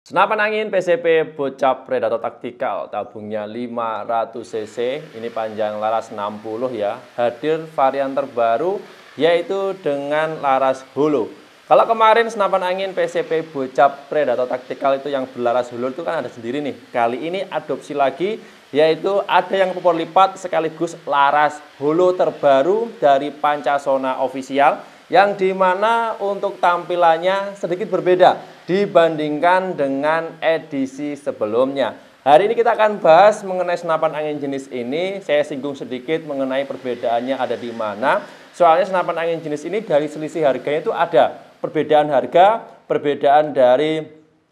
Senapan angin PCP Bocap Predator Taktikal, tabungnya 500 cc, ini panjang laras 60 ya. Hadir varian terbaru yaitu dengan laras hulu. Kalau kemarin senapan angin PCP Bocap Predator Taktikal itu yang berlaras hulu itu kan ada sendiri nih. Kali ini adopsi lagi yaitu ada yang popor lipat sekaligus laras hulu terbaru dari Pancasona official yang dimana untuk tampilannya sedikit berbeda dibandingkan dengan edisi sebelumnya. Hari ini kita akan bahas mengenai senapan angin jenis ini. Saya singgung sedikit mengenai perbedaannya ada di mana. Soalnya senapan angin jenis ini dari selisih harganya itu ada perbedaan harga, perbedaan dari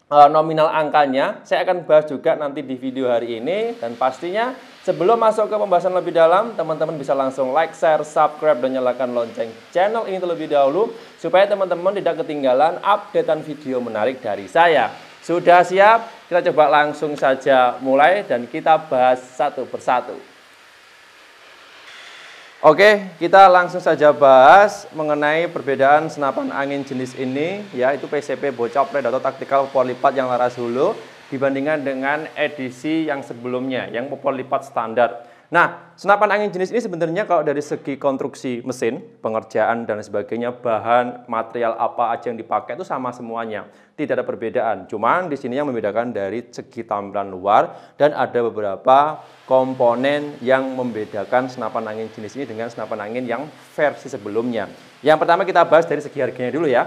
Eh, nominal angkanya. Saya akan bahas juga nanti di video hari ini dan pastinya sebelum masuk ke pembahasan lebih dalam, teman-teman bisa langsung like, share, subscribe dan nyalakan lonceng channel ini terlebih dahulu supaya teman-teman tidak ketinggalan updatean video menarik dari saya. Sudah siap? Kita coba langsung saja mulai dan kita bahas satu persatu. Oke, kita langsung saja bahas mengenai perbedaan senapan angin jenis ini, ya, itu PCP Bocap Predator Tactical Polipat yang laras hulu dibandingkan dengan edisi yang sebelumnya, yang lipat standar. Nah, senapan angin jenis ini sebenarnya kalau dari segi konstruksi mesin, pengerjaan dan sebagainya, bahan, material apa aja yang dipakai itu sama semuanya. Tidak ada perbedaan. Cuman di sini yang membedakan dari segi tampilan luar dan ada beberapa komponen yang membedakan senapan angin jenis ini dengan senapan angin yang versi sebelumnya. Yang pertama kita bahas dari segi harganya dulu ya.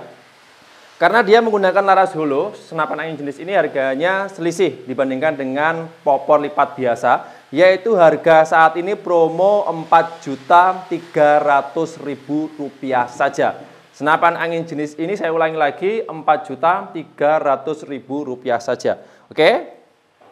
Karena dia menggunakan laras hulu, senapan angin jenis ini harganya selisih dibandingkan dengan popor lipat biasa yaitu harga saat ini promo Rp4.300.000 saja. Senapan angin jenis ini saya ulangi lagi Rp4.300.000 saja. Oke.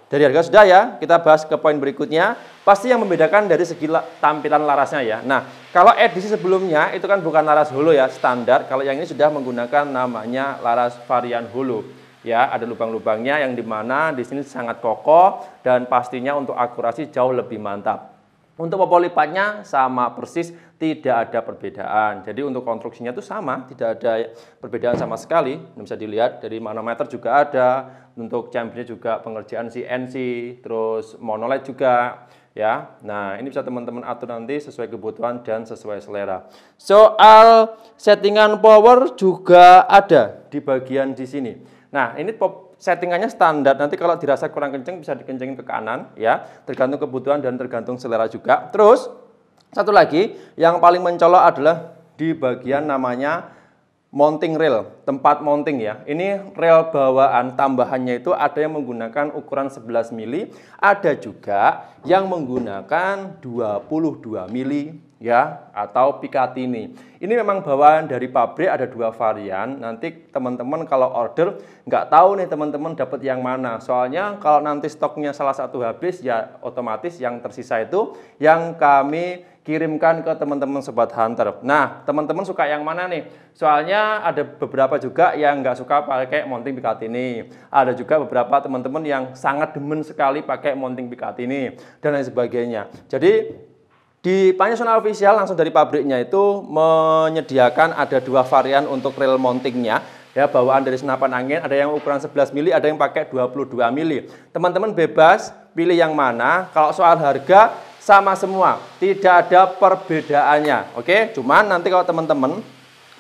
Dari harga sudah ya, kita bahas ke poin berikutnya. Pasti yang membedakan dari segi tampilan larasnya ya. Nah, kalau edisi sebelumnya itu kan bukan laras hulu ya, standar. Kalau yang ini sudah menggunakan namanya laras varian hulu ya ada lubang-lubangnya yang dimana di sini sangat kokoh dan pastinya untuk akurasi jauh lebih mantap. Untuk bobol lipatnya sama persis, tidak ada perbedaan. Jadi untuk konstruksinya itu sama, tidak ada perbedaan sama sekali. Ini bisa dilihat dari manometer juga ada, untuk chambernya juga pengerjaan CNC, terus monolight juga ya. Nah, ini bisa teman-teman atur nanti sesuai kebutuhan dan sesuai selera. Soal settingan power juga ada di bagian di sini. Nah, ini pop settingannya standar. Nanti kalau dirasa kurang kenceng bisa dikencengin ke kanan ya, tergantung kebutuhan dan tergantung selera juga. Terus satu lagi yang paling mencolok adalah di bagian namanya mounting rail, tempat mounting ya. Ini rail bawaan tambahannya itu ada yang menggunakan ukuran 11 mili, ada juga yang menggunakan 22 mili ya atau Picatinny. Ini memang bawaan dari pabrik ada dua varian. Nanti teman-teman kalau order nggak tahu nih teman-teman dapat yang mana. Soalnya kalau nanti stoknya salah satu habis ya otomatis yang tersisa itu yang kami kirimkan ke teman-teman sobat hunter. Nah, teman-teman suka yang mana nih? Soalnya ada beberapa juga yang nggak suka pakai mounting ini. Ada juga beberapa teman-teman yang sangat demen sekali pakai mounting ini dan lain sebagainya. Jadi di Panasonic Official langsung dari pabriknya itu menyediakan ada dua varian untuk rail mountingnya. Ya, bawaan dari senapan angin, ada yang ukuran 11 mili, ada yang pakai 22 mili. Teman-teman bebas pilih yang mana. Kalau soal harga sama semua, tidak ada perbedaannya. Oke, cuman nanti kalau teman-teman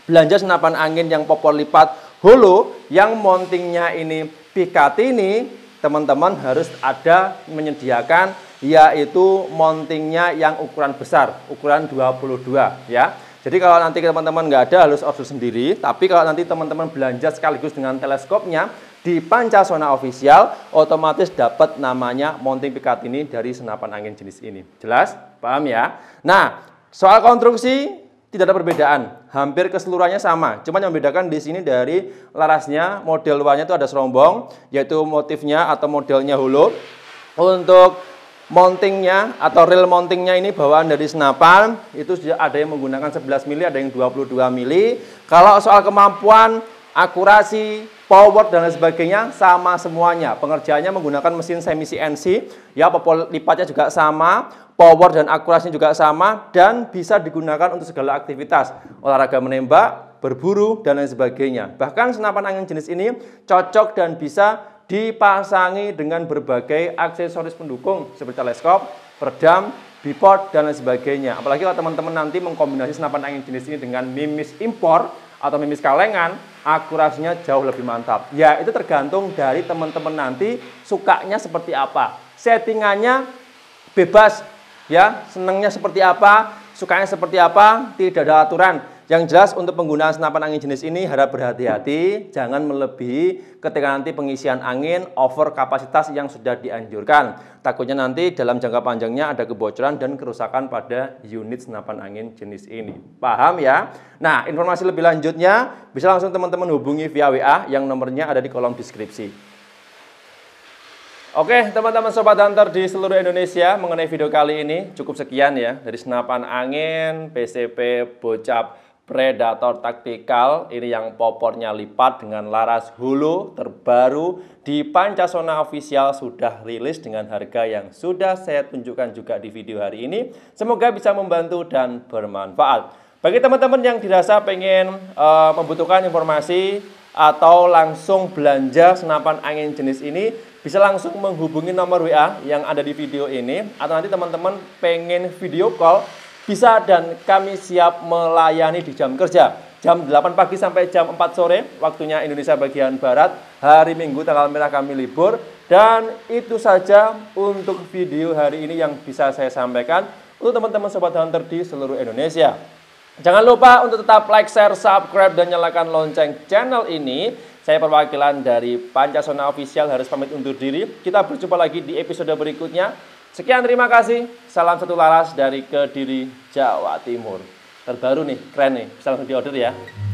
belanja senapan angin yang popor lipat hulu yang mountingnya ini pikat ini, teman-teman harus ada menyediakan yaitu mountingnya yang ukuran besar, ukuran 22 ya. Jadi kalau nanti teman-teman nggak ada harus order sendiri, tapi kalau nanti teman-teman belanja sekaligus dengan teleskopnya di Pancasona official otomatis dapat namanya mounting pikat ini dari senapan angin jenis ini. Jelas? Paham ya? Nah, soal konstruksi tidak ada perbedaan, hampir keseluruhannya sama. Cuma yang membedakan di sini dari larasnya, model luarnya itu ada serombong, yaitu motifnya atau modelnya hulu. Untuk mountingnya atau reel mountingnya ini bawaan dari senapan itu sudah ada yang menggunakan 11 mili ada yang 22 mili kalau soal kemampuan akurasi power dan lain sebagainya sama semuanya pengerjaannya menggunakan mesin semi CNC ya popol lipatnya juga sama power dan akurasinya juga sama dan bisa digunakan untuk segala aktivitas olahraga menembak berburu dan lain sebagainya bahkan senapan angin jenis ini cocok dan bisa dipasangi dengan berbagai aksesoris pendukung seperti teleskop, peredam, bipod, dan lain sebagainya. Apalagi kalau teman-teman nanti mengkombinasi senapan angin jenis ini dengan mimis impor atau mimis kalengan, akurasinya jauh lebih mantap. Ya, itu tergantung dari teman-teman nanti sukanya seperti apa. Settingannya bebas, ya, senangnya seperti apa, sukanya seperti apa, tidak ada aturan. Yang jelas untuk penggunaan senapan angin jenis ini harap berhati-hati, jangan melebihi ketika nanti pengisian angin over kapasitas yang sudah dianjurkan. Takutnya nanti dalam jangka panjangnya ada kebocoran dan kerusakan pada unit senapan angin jenis ini. Paham ya? Nah, informasi lebih lanjutnya bisa langsung teman-teman hubungi via WA yang nomornya ada di kolom deskripsi. Oke, teman-teman Sobat Hunter di seluruh Indonesia mengenai video kali ini cukup sekian ya dari senapan angin, PCP, bocap, predator taktikal ini yang popornya lipat dengan laras hulu terbaru di Pancasona official sudah rilis dengan harga yang sudah saya tunjukkan juga di video hari ini semoga bisa membantu dan bermanfaat bagi teman-teman yang dirasa pengen e, membutuhkan informasi atau langsung belanja senapan angin jenis ini bisa langsung menghubungi nomor WA yang ada di video ini atau nanti teman-teman pengen video call bisa dan kami siap melayani di jam kerja. Jam 8 pagi sampai jam 4 sore, waktunya Indonesia bagian Barat. Hari Minggu tanggal merah kami libur. Dan itu saja untuk video hari ini yang bisa saya sampaikan untuk teman-teman Sobat Hunter di seluruh Indonesia. Jangan lupa untuk tetap like, share, subscribe, dan nyalakan lonceng channel ini. Saya perwakilan dari Pancasona Official harus pamit undur diri. Kita berjumpa lagi di episode berikutnya. Sekian terima kasih. Salam satu laras dari Kediri, Jawa Timur. Terbaru nih, keren nih. Bisa langsung diorder ya.